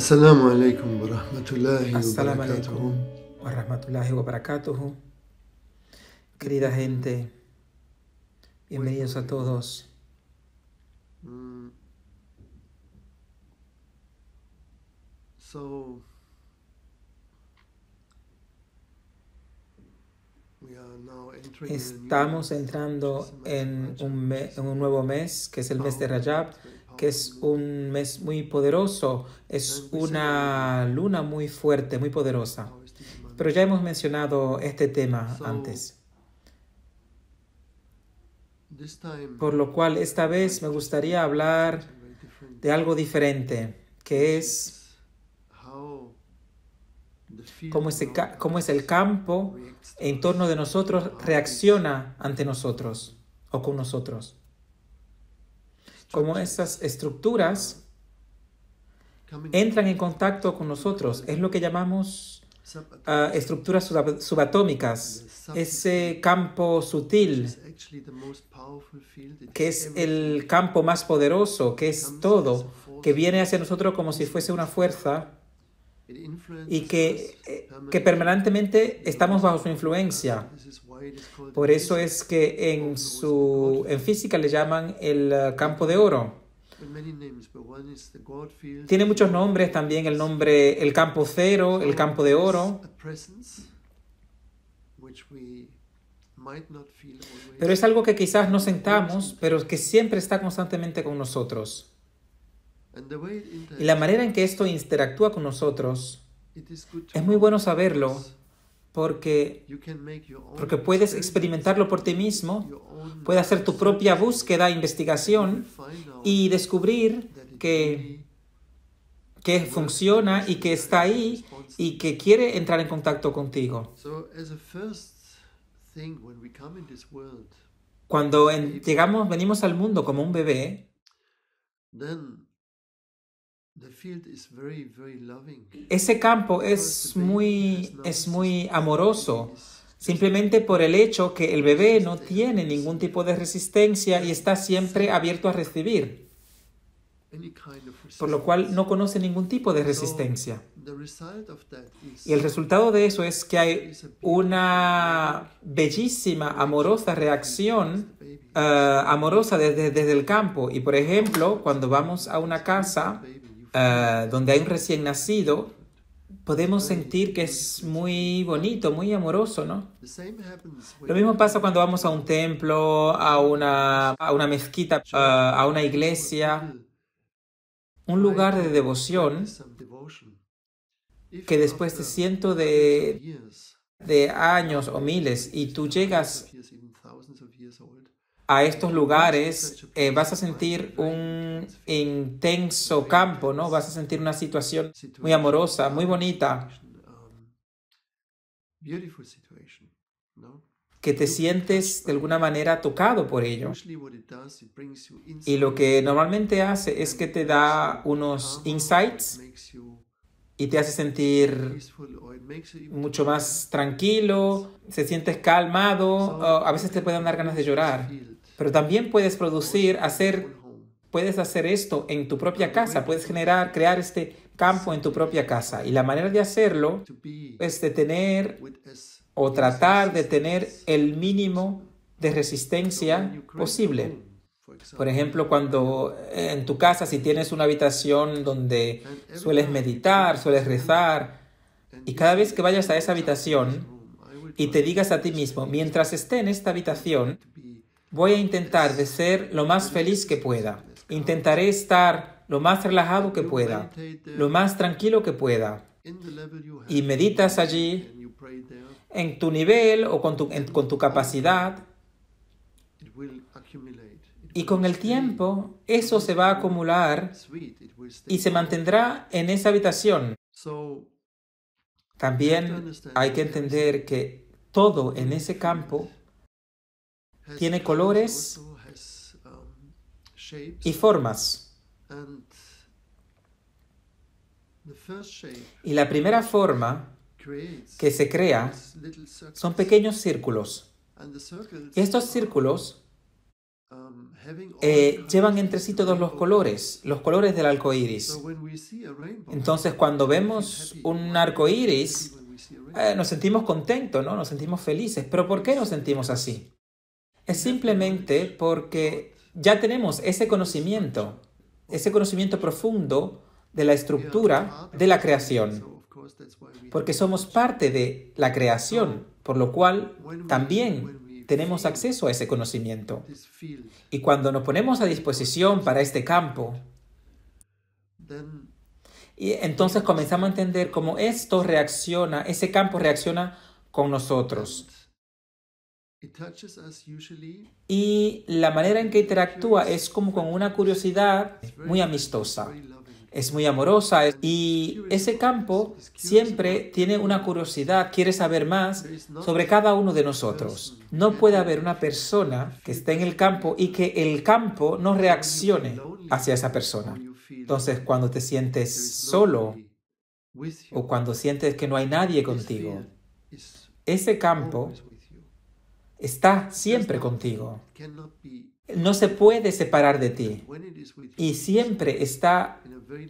السلام عليكم ورحمة الله السلام عليكم Querida gente, bienvenidos a todos. Mm. Estamos entrando en un, nuevo mes, que es el mes de oh. Rajab, que es un mes muy poderoso, es pues, una luna muy fuerte, muy poderosa. Pero ya hemos mencionado este tema antes. Por lo cual esta vez me gustaría hablar de algo diferente, que es cómo, cómo es el campo en torno de nosotros reacciona ante nosotros o con nosotros como esas estructuras entran en contacto con nosotros. Es lo que llamamos ah, estructuras subatómicas, ese campo sutil, que es el campo más poderoso, que es todo, que viene hacia nosotros como si fuese una fuerza y que, eh, que permanentemente estamos bajo su influencia. Por eso es que en, su, física le llaman el eh, campo de oro. Tiene muchos nombres también, el nombre, el campo cero, el campo de oro. Pero es algo que quizás no sentamos, pero que siempre está constantemente con nosotros. Y la manera en que esto interactúa con nosotros es muy bueno saberlo porque, puedes experimentarlo por ti mismo, puedes hacer tu propia búsqueda, investigación y descubrir que, que funciona y que está ahí y que quiere entrar en contacto contigo. Cuando llegamos, venimos al mundo como un bebé, ese campo es muy, es muy amoroso, simplemente por el hecho que el bebé no tiene ningún tipo de resistencia y está siempre abierto a recibir, por lo cual no conoce ningún tipo de resistencia. Y el resultado de eso es que hay una bellísima, amorosa reacción eh, amorosa desde, desde el campo. Y por ejemplo, cuando vamos a una casa, eh, donde hay un recién nacido, podemos sentir que es muy bonito, muy amoroso, ¿no? Lo mismo pasa cuando vamos a un templo, a una, a una mezquita, eh, a una iglesia, un lugar de devoción que después de siento de, de años o miles y tú llegas a estos lugares, eh, vas a sentir un intenso campo, ¿no? Vas a sentir una situación muy amorosa, muy bonita, que te sientes de alguna manera tocado por ello. Y lo que normalmente hace es que te da unos insights y te hace sentir mucho más tranquilo, se sientes calmado, a veces te pueden dar ganas de llorar. Pero también puedes producir, hacer, puedes hacer esto en tu propia casa, puedes generar, crear este campo en tu propia casa. Y la manera de hacerlo es de tener o tratar de tener el mínimo de resistencia posible. Por ejemplo, cuando eh, en tu casa, si tienes una habitación donde sueles meditar, sueles rezar, y cada vez que vayas a esa habitación y te digas a ti mismo, mientras esté en esta habitación, Voy a intentar de ser lo más feliz que pueda. Intentaré estar lo más relajado que pueda, lo más tranquilo que pueda. Y meditas allí en tu nivel o con tu, con tu capacidad. Y con el tiempo eso se va a acumular y se mantendrá en esa habitación. También hay que entender que todo en ese campo tiene colores y formas. Y la primera forma que se crea son pequeños círculos. estos círculos eh, llevan entre sí todos los colores, los colores del arco iris. Entonces, cuando vemos un arco iris, eh, nos sentimos contentos, ¿no? Nos sentimos felices. Pero ¿por qué nos sentimos así? Es simplemente porque ya tenemos ese conocimiento, ese conocimiento profundo de la estructura de la creación, porque somos parte de la creación, por lo cual también tenemos acceso a ese conocimiento. Y cuando nos ponemos a disposición para este campo, entonces comenzamos a entender cómo esto reacciona, ese campo reacciona con nosotros. Y la manera en que interactúa es como con una curiosidad muy amistosa. Es muy amorosa y ese campo siempre tiene una curiosidad, quiere saber más sobre cada uno de nosotros. No puede haber una persona que esté en el campo y que el campo no reaccione hacia esa persona. Entonces, cuando te sientes solo o cuando sientes que no hay nadie contigo, ese campo está siempre contigo. No se puede separar de ti. Y siempre está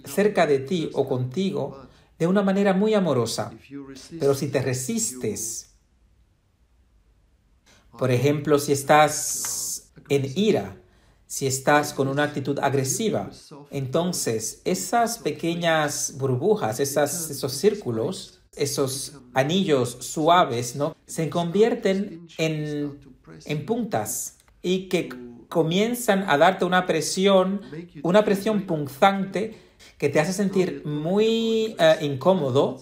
cerca de ti o contigo de una manera muy amorosa. Pero si te resistes, por ejemplo, si estás en ira, si estás con una actitud agresiva, entonces esas pequeñas burbujas, esos círculos, esos anillos suaves, ¿no? Se convierten en, puntas y que comienzan a darte una presión, una presión punzante que te hace sentir muy eh, incómodo,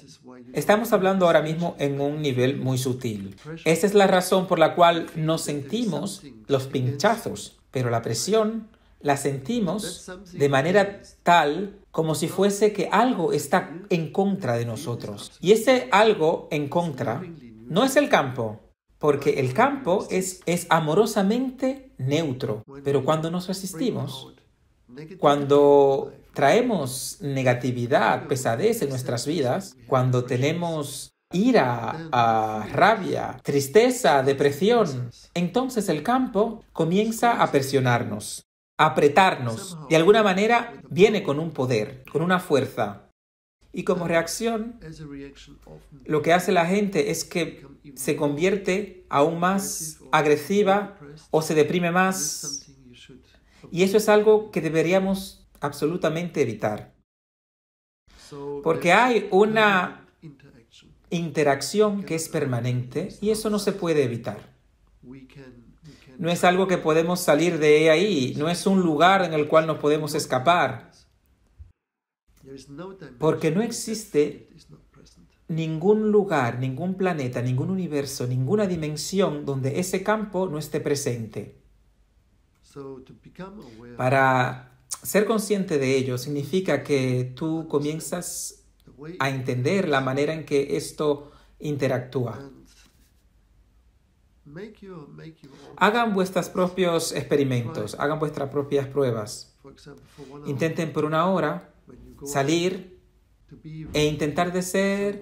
estamos hablando ahora mismo en un nivel muy sutil. Esa es la razón por la cual nos sentimos los pinchazos, pero la presión la sentimos de manera tal como si fuese que algo está en contra de nosotros. Y ese algo en contra no es el campo, porque el campo es, amorosamente neutro. Pero cuando nos resistimos, cuando traemos negatividad, pesadez en nuestras vidas, cuando tenemos ira, rabia, tristeza, depresión, entonces el campo comienza a presionarnos apretarnos. De alguna manera viene con un poder, con una fuerza. Y como reacción, lo que hace la gente es que se convierte aún más agresiva o se deprime más. Y eso es algo que deberíamos absolutamente evitar. Porque hay una interacción que es permanente y eso no se puede evitar no es algo que podemos salir de ahí, no es un lugar en el cual nos podemos escapar. Porque no existe ningún lugar, ningún planeta, ningún universo, ninguna dimensión donde ese campo no esté presente. Para ser consciente de ello significa que tú comienzas a entender la manera en que esto interactúa Hagan vuestros propios experimentos, hagan vuestras propias pruebas. Intenten por una hora salir e intentar de ser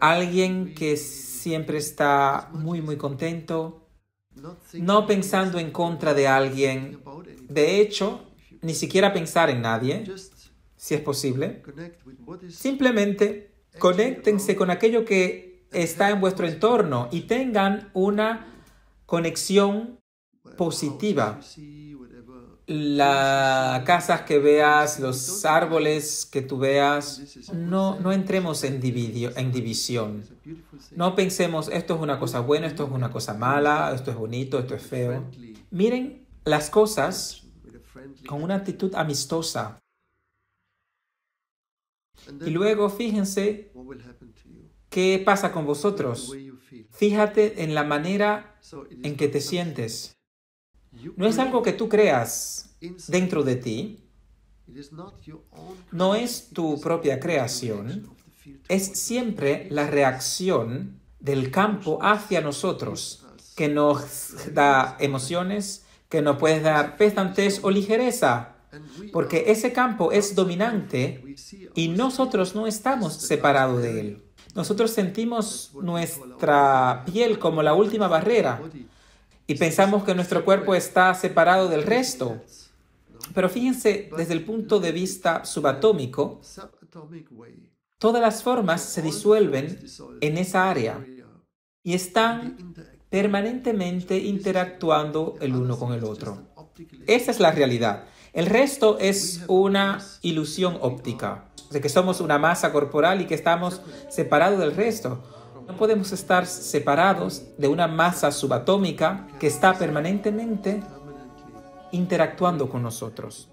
alguien que siempre está muy, muy contento, no pensando en contra de alguien. De hecho, ni siquiera pensar en nadie, si es posible. Simplemente conéctense con aquello que está en vuestro entorno y tengan una conexión positiva. Las casas que veas, los árboles que tú veas, no, no entremos en, en división. No pensemos, esto es una cosa buena, esto es una cosa mala, esto es bonito, esto es feo. Miren las cosas con una actitud amistosa. Y luego fíjense ¿Qué pasa con vosotros? Fíjate en la manera en que te sientes. No es algo que tú creas dentro de ti. No es tu propia creación. Es siempre la reacción del campo hacia nosotros, que nos da emociones, que nos puede dar pesantez o ligereza, porque ese campo es dominante y nosotros no estamos separados de él. Nosotros sentimos nuestra piel como la última barrera y pensamos que nuestro cuerpo está separado del resto. Pero fíjense, desde el punto de vista subatómico, todas las formas se disuelven en esa área y están permanentemente interactuando el uno con el otro. Esa es la realidad. El resto es una ilusión óptica, de que somos una masa corporal y que estamos separados del resto. No podemos estar separados de una masa subatómica que está permanentemente interactuando con nosotros.